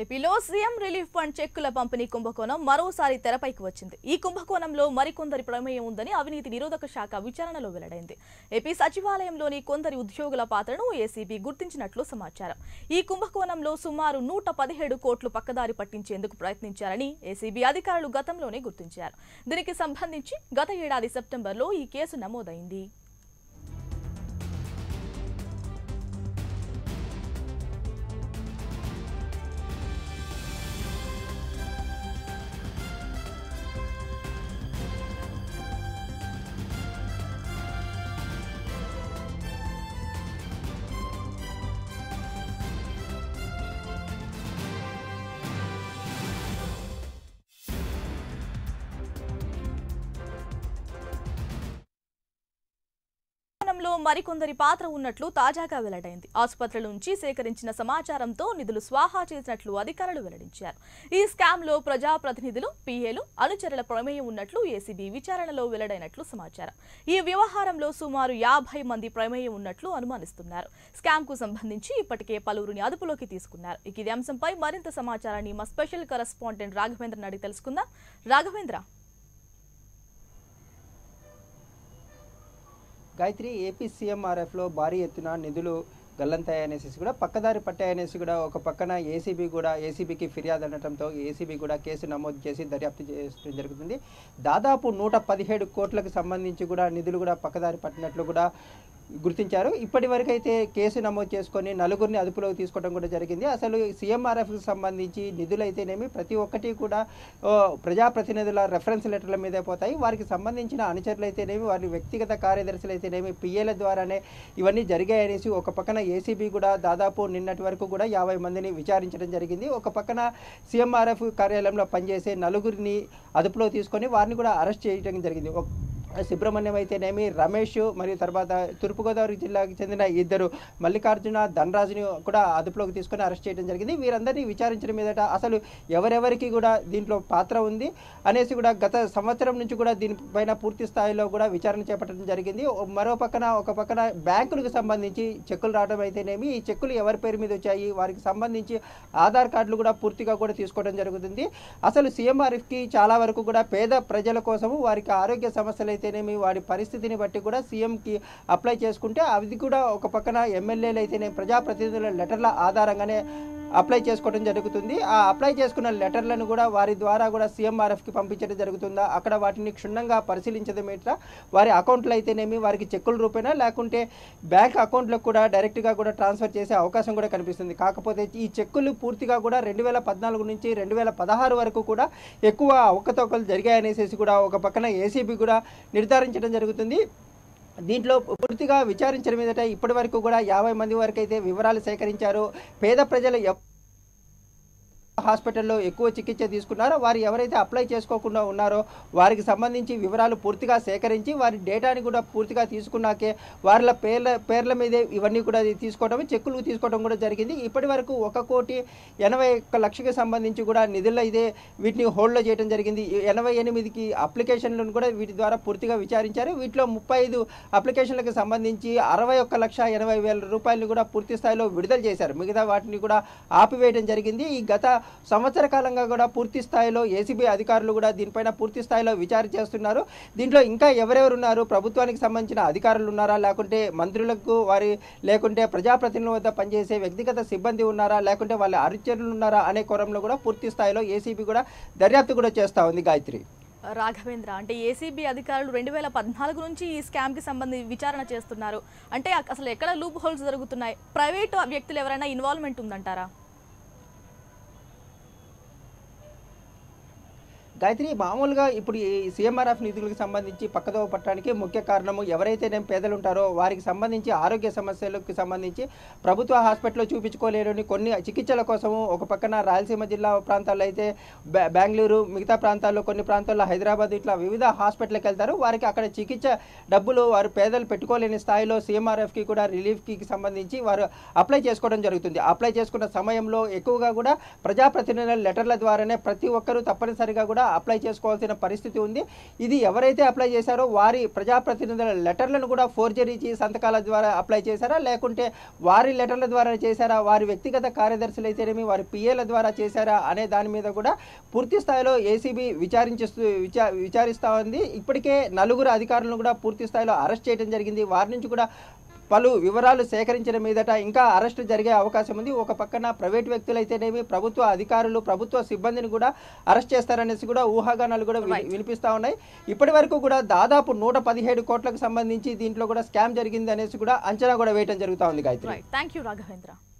ఏపీలో CM relief fund చెక్కుల పంపిణీ కుంభకోణం మరోసారి తెరపైకి వచ్చింది ఈ కుంభకోణంలో మరికొందరి ప్రమేయం ఉందని అవినీతి నిరోధక శాఖ విచారణలో వెల్లడైంది ఏపీ సచివాలయంలోని కొందరి ఉద్యోగుల పాత్రను ఏసీబీ గుర్తించినట్లు సమాచారం ఈ కుంభకోణంలో సుమారు నూట పదిహేడు కోట్లు పక్కదారి పట్టించేందుకు ప్రయత్నించారని ఏసీబీ అధికారులు గతంలోనే గుర్తించారు దీనికి సంబంధించి గత ఏడాది సెప్టెంబర్లో ఈ కేసు నమోదైంది వ్యవహారంలో మరికొందరి పాత్ర ఉన్నట్లు తాజాగా వెల్లడైంది ఆసుపత్రుల నుంచి సేకరించిన సమాచారంతో నిధులు స్వాహా చేసినట్లు అధికారులు వెల్లడించారు ఈ లో ప్రజాప్రతినిధులు పీఏలు అనుచరుల ప్రమేయం ఉన్నట్లు ఏసీబీ విచారణలో వెల్లడైనట్లు సమాచారం ఈ వ్యవహారంలో సుమారు యాభై మంది ప్రమేయం ఉన్నట్లు అనుమానిస్తున్నారు స్కామ్ కు సంబంధించి ఇప్పటికే పలువురిని అదుపులోకి తీసుకున్నారు ఇక ఇది అంశంపై మరింత సమాచారాన్ని మా స్పెషల్ కరెస్పాండెంట్ రాఘవేంద్ర అడిగి తెలుసుకుందాం రాఘవేంద్ర గాయత్రి ఏపీ సీఎంఆర్ఎఫ్లో భారీ ఎత్తున నిధులు గల్లంతాయనేసి కూడా పక్కదారి పట్టాయనేసి కూడా ఒక పక్కన ఏసీబీ కూడా ఏసీబీకి ఫిర్యాదు అనడంతో ఏసీబీ కూడా కేసు నమోదు చేసి దర్యాప్తు చేయడం జరుగుతుంది దాదాపు నూట పదిహేడు కోట్లకు సంబంధించి కూడా నిధులు కూడా పక్కదారి పట్టినట్లు కూడా గుర్తించారు ఇప్పటి వరకు అయితే కేసు నమోదు చేసుకొని నలుగురిని అదుపులోకి తీసుకోవడం కూడా జరిగింది అసలు సీఎంఆర్ఎఫ్కి సంబంధించి నిధులైతేనేమి ప్రతి ఒక్కటి కూడా ప్రజాప్రతినిధుల రెఫరెన్స్ లెటర్ల మీదే పోతాయి వారికి సంబంధించిన అనుచరులు అయితేనేమి వారి వ్యక్తిగత కార్యదర్శులు అయితేనేమి పిఏల ద్వారానే ఇవన్నీ జరిగాయనేసి ఒక పక్కన ఏసీబీ కూడా దాదాపు నిన్నటి వరకు కూడా యాభై మందిని విచారించడం జరిగింది ఒక పక్కన సీఎంఆర్ఎఫ్ కార్యాలయంలో పనిచేసే నలుగురిని అదుపులో తీసుకొని వారిని కూడా అరెస్ట్ చేయడం జరిగింది సుబ్రహ్మణ్యం అయితేనేమి రమేష్ మరియు తర్వాత తూర్పుగోదావరి జిల్లాకి చెందిన ఇద్దరు మల్లికార్జున ధనరాజుని కూడా అదుపులోకి తీసుకొని అరెస్ట్ చేయడం జరిగింది వీరందరినీ విచారించడం మీదట అసలు ఎవరెవరికి కూడా దీంట్లో పాత్ర ఉంది అనేసి కూడా గత సంవత్సరం నుంచి కూడా దీనిపైన పూర్తి స్థాయిలో కూడా విచారణ చేపట్టడం జరిగింది మరో పక్కన ఒక పక్కన బ్యాంకులకు సంబంధించి చెక్కులు రావడం అయితేనేమి ఈ చెక్కులు ఎవరి పేరు మీద వచ్చాయి వారికి సంబంధించి ఆధార్ కార్డులు కూడా పూర్తిగా కూడా తీసుకోవడం జరుగుతుంది అసలు సీఎంఆర్ఎఫ్కి చాలా వరకు కూడా పేద ప్రజల కోసము వారికి ఆరోగ్య సమస్యలు అయితే అయితేనేమి వాడి పరిస్థితిని బట్టి కూడా సీఎంకి అప్లై చేసుకుంటే అది కూడా ఒక పక్కన ఎమ్మెల్యేలు అయితేనే ప్రజాప్రతినిధుల లెటర్ల ఆధారంగానే అప్లై చేసుకోవడం జరుగుతుంది ఆ అప్లై చేసుకున్న లెటర్లను కూడా వారి ద్వారా కూడా సీఎంఆర్ఎఫ్కి పంపించడం జరుగుతుందా అక్కడ వాటిని క్షుణ్ణంగా పరిశీలించడం ఏమిట్రా వారి అకౌంట్లు అయితేనేమి వారికి చెక్కుల రూపేనా లేకుంటే బ్యాంక్ అకౌంట్లకు కూడా డైరెక్ట్గా కూడా ట్రాన్స్ఫర్ చేసే అవకాశం కూడా కనిపిస్తుంది కాకపోతే ఈ చెక్కులు పూర్తిగా కూడా రెండు వేల పద్నాలుగు నుంచి రెండు వేల పదహారు వరకు కూడా ఎక్కువ అవకతవకలు జరిగాయనేసేసి కూడా ఒక పక్కన ఏసీబీ కూడా నిర్ధారించడం జరుగుతుంది దీంట్లో పూర్తిగా విచారించడం మీదట ఇప్పటి వరకు కూడా యాభై మంది వరకు అయితే వివరాలు సేకరించారు పేద ప్రజలు హాస్పిటల్లో ఎక్కువ చికిత్స తీసుకున్నారో వారు ఎవరైతే అప్లై చేసుకోకుండా ఉన్నారో వారికి సంబంధించి వివరాలు పూర్తిగా సేకరించి వారి డేటాని కూడా పూర్తిగా తీసుకున్నాకే వారిల పేర్ల పేర్ల మీదే ఇవన్నీ కూడా తీసుకోవడం చెక్కులు తీసుకోవడం కూడా జరిగింది ఇప్పటి వరకు ఒక కోటి ఎనభై ఒక్క లక్షకి సంబంధించి కూడా నిధులు అయితే వీటిని హోల్డ్లో చేయడం జరిగింది ఎనభై ఎనిమిదికి అప్లికేషన్లను కూడా వీటి ద్వారా పూర్తిగా విచారించారు వీటిలో ముప్పై ఐదు అప్లికేషన్లకు సంబంధించి అరవై ఒక్క లక్ష ఎనభై వేల రూపాయలను కూడా పూర్తి స్థాయిలో విడుదల చేశారు మిగతా వాటిని కూడా ఆపివేయడం జరిగింది ఈ గత సంవత్సర కాలంగా కూడా పూర్తి స్థాయిలో ఏసీబీ అధికారులు కూడా దీనిపైన పూర్తి స్థాయిలో విచారణ చేస్తున్నారు దీంట్లో ఇంకా ఎవరెవరు ఉన్నారు ప్రభుత్వానికి సంబంధించిన అధికారులు ఉన్నారా లేకుంటే మంత్రులకు వారి లేకుంటే ప్రజాప్రతినిధుల వద్ద పనిచేసే వ్యక్తిగత సిబ్బంది ఉన్నారా లేకుంటే వాళ్ళ అరుచరులు ఉన్నారా అనే కోరంలో కూడా పూర్తి స్థాయిలో ఏసీబీ కూడా దర్యాప్తు కూడా చేస్తూ ఉంది గాయత్రి రాఘవేంద్ర అంటే ఏసీబీ అధికారులు రెండు వేల పద్నాలుగు నుంచి ఈ స్కామ్కి సంబంధించి విచారణ చేస్తున్నారు అంటే అసలు ఎక్కడ లూప్ హోల్స్ జరుగుతున్నాయి ప్రైవేటు వ్యక్తులు ఎవరైనా ఇన్వాల్వ్మెంట్ ఉందంటారా గాయత్రి మామూలుగా ఇప్పుడు ఈ సీఎంఆర్ఎఫ్ నిధులకు సంబంధించి పక్కదో పట్టడానికి ముఖ్య కారణము ఎవరైతే నేను పేదలు ఉంటారో వారికి సంబంధించి ఆరోగ్య సమస్యలకు సంబంధించి ప్రభుత్వ హాస్పిటల్లో చూపించుకోలేని కొన్ని చికిత్సల కోసము ఒక పక్కన రాయలసీమ జిల్లా ప్రాంతాల్లో అయితే బెంగళూరు మిగతా ప్రాంతాల్లో కొన్ని ప్రాంతాల్లో హైదరాబాద్ ఇట్లా వివిధ హాస్పిటల్కి వెళ్తారు వారికి అక్కడ చికిత్స డబ్బులు వారు పేదలు పెట్టుకోలేని స్థాయిలో సీఎంఆర్ఎఫ్కి కూడా రిలీఫ్కి సంబంధించి వారు అప్లై చేసుకోవడం జరుగుతుంది అప్లై చేసుకున్న సమయంలో ఎక్కువగా కూడా ప్రజాప్రతినిధుల లెటర్ల ద్వారానే ప్రతి ఒక్కరూ తప్పనిసరిగా కూడా అప్లై చేసుకోవాల్సిన పరిస్థితి ఉంది ఇది ఎవరైతే అప్లై చేశారో వారి ప్రజాప్రతినిధుల లెటర్లను కూడా ఫోర్జరీ సంతకాల ద్వారా అప్లై చేశారా లేకుంటే వారి లెటర్ల ద్వారా చేశారా వారి వ్యక్తిగత కార్యదర్శులు అయితేనేమి వారి పిఏల ద్వారా చేశారా అనే దాని మీద కూడా పూర్తి స్థాయిలో ఏసీబీ విచారించేస్తూ విచా విచారిస్తూ ఉంది ఇప్పటికే నలుగురు అధికారులను కూడా పూర్తి స్థాయిలో అరెస్ట్ చేయడం జరిగింది వారి నుంచి కూడా పలు వివరాలు సేకరించిన మీదట ఇంకా అరెస్టు జరిగే అవకాశం ఉంది ఒక పక్కన ప్రైవేట్ వ్యక్తులైతేనేమి ప్రభుత్వ అధికారులు ప్రభుత్వ సిబ్బందిని కూడా అరెస్ట్ చేస్తారనేసి కూడా ఊహాగానాలు కూడా వినిపిస్తూ ఉన్నాయి ఇప్పటి వరకు కూడా దాదాపు నూట పదిహేడు కోట్లకు సంబంధించి దీంట్లో కూడా స్కామ్ జరిగింది అనేసి కూడా అంచనా కూడా వేయటం జరుగుతూ ఉంది గాయత్రి థ్యాంక్ రాఘవేంద్ర